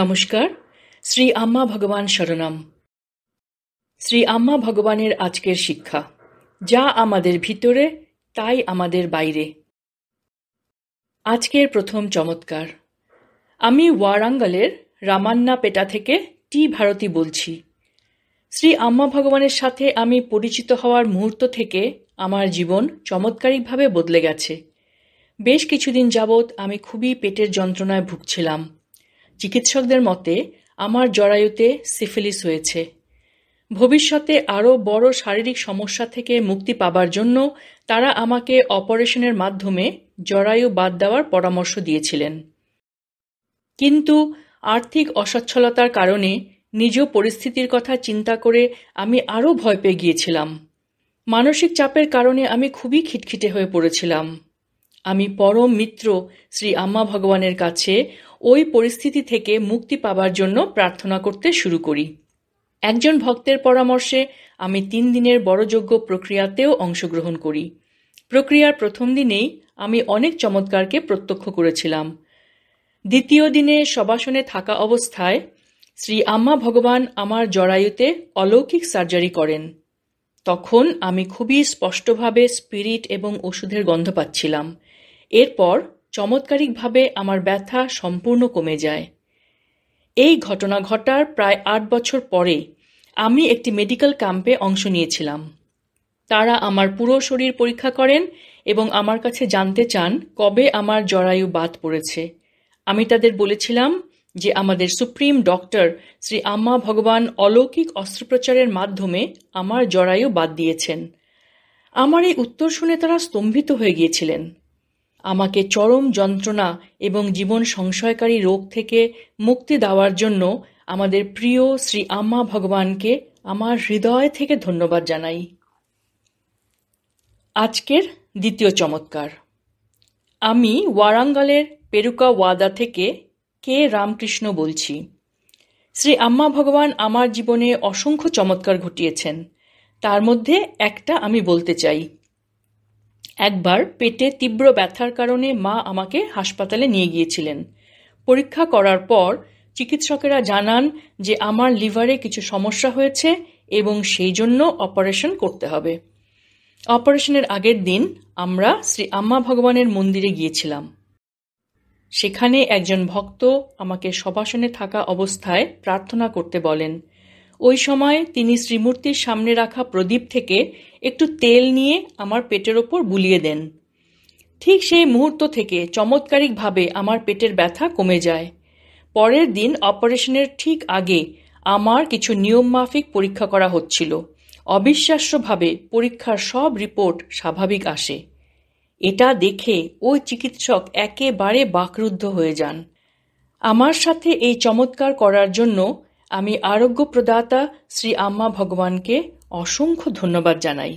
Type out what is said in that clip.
নমস্কার শ্রী আম্মা ভগবান শরণম শ্রী আম্মা ভগবানের আজকের শিক্ষা যা আমাদের ভিতরে তাই আমাদের বাইরে আজকের প্রথম চমৎকার আমি ওয়ারাঙ্গালের রামান্না পেটা থেকে টি ভারতী বলছি শ্রী আম্মা ভগবানের সাথে আমি পরিচিত হওয়ার মুহূর্ত থেকে আমার জীবন চমৎকারিকভাবে বদলে গেছে বেশ কিছুদিন যাবৎ আমি খুবই পেটের যন্ত্রণায় ভুগছিলাম চিকিৎসকদের মতে, আমার জরায়ুতে সিফিলিস হয়েছে। ভবিষ্যতে আরও বড় শারীরিক সমস্যা থেকে মুক্তি পাবার জন্য তারা আমাকে অপারেশনের মাধ্যমে জরায়ু বাদ দেওয়ার পরামর্শ দিয়েছিলেন। কিন্তু আর্থিক অসচ্ছলতার কারণে নিজ পরিস্থিতির কথা চিন্তা করে আমি আরও ভয় পেয়ে গিয়েছিলাম। মানসিক চাপের কারণে আমি খুবই খিটখিটে হয়ে পড়েছিলাম। আমি পরম মিত্র শ্রী আম্মা ভগবানের কাছে ওই পরিস্থিতি থেকে মুক্তি পাবার জন্য প্রার্থনা করতে শুরু করি একজন ভক্তের পরামর্শে আমি তিন দিনের বড়যোগ্য প্রক্রিয়াতেও অংশগ্রহণ করি প্রক্রিয়ার প্রথম দিনেই আমি অনেক চমৎকারকে প্রত্যক্ষ করেছিলাম দ্বিতীয় দিনে সবাসনে থাকা অবস্থায় শ্রী আম্মা ভগবান আমার জরায়ুতে অলৌকিক সার্জারি করেন তখন আমি খুবই স্পষ্টভাবে স্পিরিট এবং ওষুধের গন্ধ পাচ্ছিলাম এরপর চমৎকারিকভাবে আমার ব্যথা সম্পূর্ণ কমে যায় এই ঘটনা ঘটার প্রায় আট বছর পরে আমি একটি মেডিকেল ক্যাম্পে অংশ নিয়েছিলাম তারা আমার পুরো শরীর পরীক্ষা করেন এবং আমার কাছে জানতে চান কবে আমার জরায়ু বাদ পড়েছে আমি তাদের বলেছিলাম যে আমাদের সুপ্রিম ডক্টর শ্রী আম্মা ভগবান অলৌকিক অস্ত্রোপচারের মাধ্যমে আমার জরায়ু বাদ দিয়েছেন আমার এই উত্তর শুনে তারা স্তম্ভিত হয়ে গিয়েছিলেন আমাকে চরম যন্ত্রণা এবং জীবন সংশয়কারী রোগ থেকে মুক্তি দেওয়ার জন্য আমাদের প্রিয় শ্রী আম্মা ভগবানকে আমার হৃদয় থেকে ধন্যবাদ জানাই আজকের দ্বিতীয় চমৎকার আমি ওয়ারাঙ্গালের পেরুকা ওয়াদা থেকে কে রামকৃষ্ণ বলছি শ্রী আম্মা ভগবান আমার জীবনে অসংখ্য চমৎকার ঘটিয়েছেন তার মধ্যে একটা আমি বলতে চাই একবার পেটে তীব্র ব্যথার কারণে মা আমাকে হাসপাতালে নিয়ে গিয়েছিলেন পরীক্ষা করার পর চিকিৎসকেরা জানান যে আমার লিভারে কিছু সমস্যা হয়েছে এবং সেই জন্য অপারেশন করতে হবে অপারেশনের আগের দিন আমরা শ্রী আম্মা ভগবানের মন্দিরে গিয়েছিলাম সেখানে একজন ভক্ত আমাকে সবাসনে থাকা অবস্থায় প্রার্থনা করতে বলেন ওই সময় তিনি শ্রীমূর্তির সামনে রাখা প্রদীপ থেকে একটু তেল নিয়ে আমার পেটের ওপর বুলিয়ে দেন ঠিক সেই মুহূর্ত থেকে চমৎকারিকভাবে আমার পেটের ব্যথা কমে যায় পরের দিন অপারেশনের ঠিক আগে আমার কিছু নিয়মমাফিক পরীক্ষা করা হচ্ছিল অবিশ্বাস্যভাবে পরীক্ষার সব রিপোর্ট স্বাভাবিক আসে এটা দেখে ওই চিকিৎসক একেবারে বাকরুদ্ধ হয়ে যান আমার সাথে এই চমৎকার করার জন্য আমি আরোগ্য প্রদাতা শ্রী আম্মা ভগবানকে অসংখ্য ধন্যবাদ জানাই